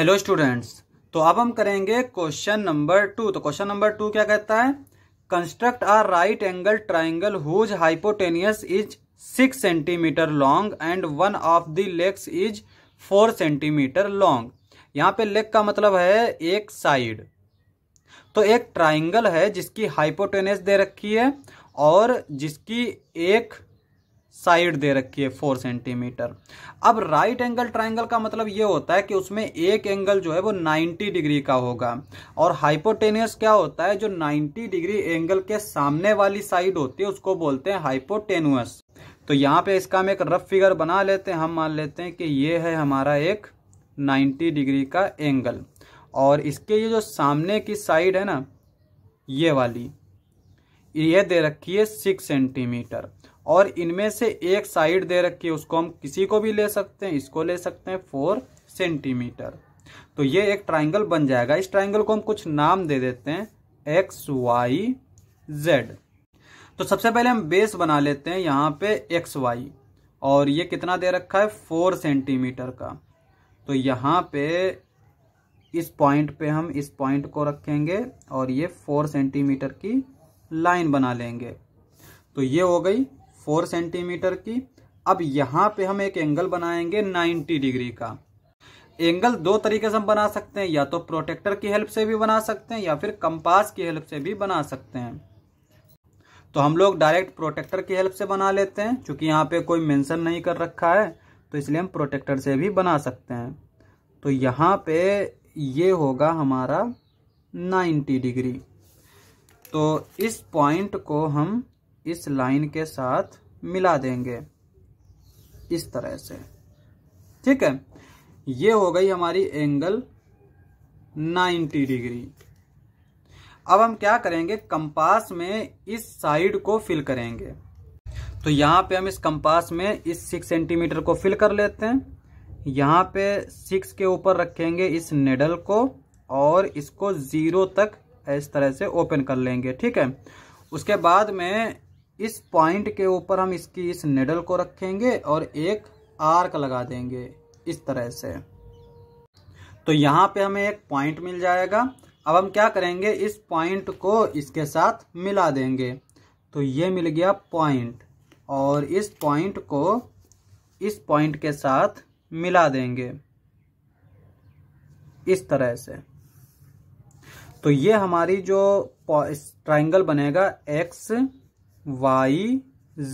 hello students तो अब हम करेंगे क्वेश्चन नंबर टू तो क्वेश्चन नंबर टू क्या कहता है construct a right angle triangle whose hypotenuse is six centimetre long and one of the legs is four centimetre long यहाँ पे लेग का मतलब है एक साइड तो एक ट्राइंगल है जिसकी हाइपोटेनियस दे रखी है और जिसकी एक साइड दे रखी है फोर सेंटीमीटर अब राइट एंगल ट्राइंगल का मतलब ये होता है कि उसमें एक एंगल जो है वो 90 डिग्री का होगा और हाइपोटेनियस क्या होता है जो 90 डिग्री एंगल के सामने वाली साइड होती है उसको बोलते हैं हाइपोटेनुअस तो यहाँ पे इसका हम एक रफ फिगर बना लेते हैं हम मान लेते हैं कि ये है हमारा एक नाइन्टी डिग्री का एंगल और इसके ये जो सामने की साइड है ना ये वाली ये दे रखी है सिक्स सेंटीमीटर और इनमें से एक साइड दे रखी है उसको हम किसी को भी ले सकते हैं इसको ले सकते हैं फोर सेंटीमीटर तो ये एक ट्राइंगल बन जाएगा इस ट्राइंगल को हम कुछ नाम दे देते हैं एक्स वाई जेड तो सबसे पहले हम बेस बना लेते हैं यहाँ पे एक्स वाई और ये कितना दे रखा है फोर सेंटीमीटर का तो यहाँ पे इस पॉइंट पे हम इस पॉइंट को रखेंगे और ये फोर सेंटीमीटर की लाइन बना लेंगे तो ये हो गई फोर सेंटीमीटर की अब यहाँ पे हम एक एंगल बनाएंगे 90 डिग्री का एंगल दो तरीके से हम बना सकते हैं या तो प्रोटेक्टर की हेल्प से भी बना सकते हैं या फिर कंपास की हेल्प से भी बना सकते हैं तो हम लोग डायरेक्ट प्रोटेक्टर की हेल्प से बना लेते हैं क्योंकि यहाँ पे कोई मेंशन नहीं कर रखा है तो इसलिए हम प्रोटेक्टर से भी बना सकते हैं तो यहाँ पे ये होगा हमारा 90 डिग्री तो इस पॉइंट को हम इस लाइन के साथ मिला देंगे इस तरह से ठीक है ये हो गई हमारी एंगल 90 डिग्री अब हम क्या करेंगे कंपास में इस साइड को फिल करेंगे तो यहां पे हम इस कंपास में इस सिक्स सेंटीमीटर को फिल कर लेते हैं यहां पे सिक्स के ऊपर रखेंगे इस नेडल को और इसको ज़ीरो तक इस तरह से ओपन कर लेंगे ठीक है उसके बाद में इस पॉइंट के ऊपर हम इसकी इस नेडल को रखेंगे और एक आर्क लगा देंगे इस तरह से तो यहाँ पे हमें एक पॉइंट मिल जाएगा अब हम क्या करेंगे इस पॉइंट को इसके साथ मिला देंगे तो ये मिल गया पॉइंट और इस पॉइंट को इस पॉइंट के साथ मिला देंगे इस तरह से तो ये हमारी जो ट्राइंगल बनेगा एक्स वाई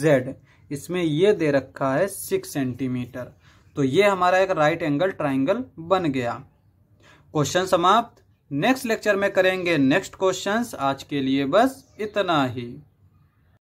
जेड इसमें ये दे रखा है सिक्स सेंटीमीटर तो ये हमारा एक राइट एंगल ट्राइंगल बन गया क्वेश्चन समाप्त नेक्स्ट लेक्चर में करेंगे नेक्स्ट क्वेश्चंस आज के लिए बस इतना ही